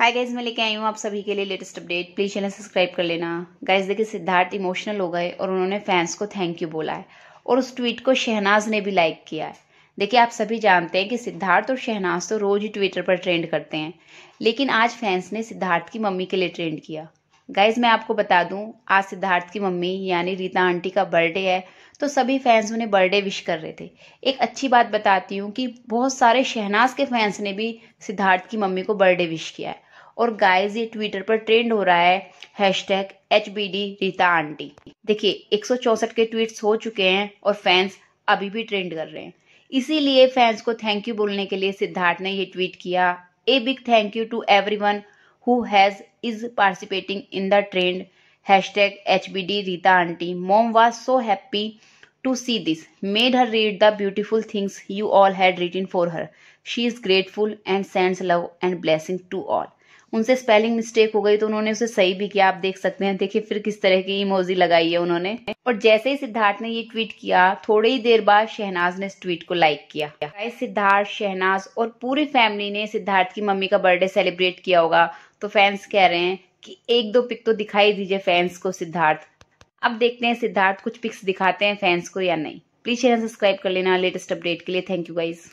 hi guys मैं लेके आई हूँ आप सभी के लिए latest update please channel subscribe कर लेना गाइज देखिए सिद्धार्थ इमोशनल हो गए और उन्होंने फैंस को थैंक यू बोला है और उस ट्वीट को शहनाज ने भी लाइक किया है देखिए आप सभी जानते हैं कि सिद्धार्थ और शहनाज तो रोज ही ट्विटर पर ट्रेंड करते हैं लेकिन आज फैंस ने सिद्धार्थ की मम्मी के लिए ट्रेंड किया गाइज मैं आपको बता दूँ आज सिद्धार्थ की मम्मी यानी रीता आंटी का बर्थडे है तो सभी फैंस उन्हें बर्थडे विश कर रहे थे एक अच्छी बात बताती हूँ कि बहुत सारे शहनाज के फैंस ने भी सिद्धार्थ की मम्मी को बर्थडे विश किया है और गाइस ये ट्विटर पर ट्रेंड हो रहा है hashtag H B D Rita aunty देखिए एक के ट्वीट्स हो चुके हैं और फैंस अभी भी ट्रेंड कर रहे हैं इसीलिए फैंस को थैंक यू बोलने के लिए सिद्धार्थ ने ये ट्वीट किया a big thank you to everyone who has is participating in the trend hashtag H B D Rita aunty mom was so happy to see this made her read the beautiful things you all had written for her she is grateful and sends love and blessing to all उनसे spelling mistake हो गई तो उन्होंने उसे सही भी किया आप देख सकते हैं देखिए फिर किस तरह की इमोजी लगाई है उन्होंने और जैसे ही सिद्धार्थ ने ये ट्वीट किया थोड़ी ही देर बाद शहनाज ने इस ट्वीट को लाइक किया सिद्धार्थ शहनाज और पूरी फैमिली ने सिद्धार्थ की मम्मी का बर्थडे सेलिब्रेट किया होगा तो फैंस कह रहे हैं कि एक दो पिक तो दिखाई दीजिए फैंस को सिद्धार्थ अब देखते हैं सिद्धार्थ कुछ पिक्स दिखाते हैं फैंस को या नहीं प्लीज चैनल सब्सक्राइब कर लेना लेटेस्ट अपडेट के लिए थैंक यू गाइज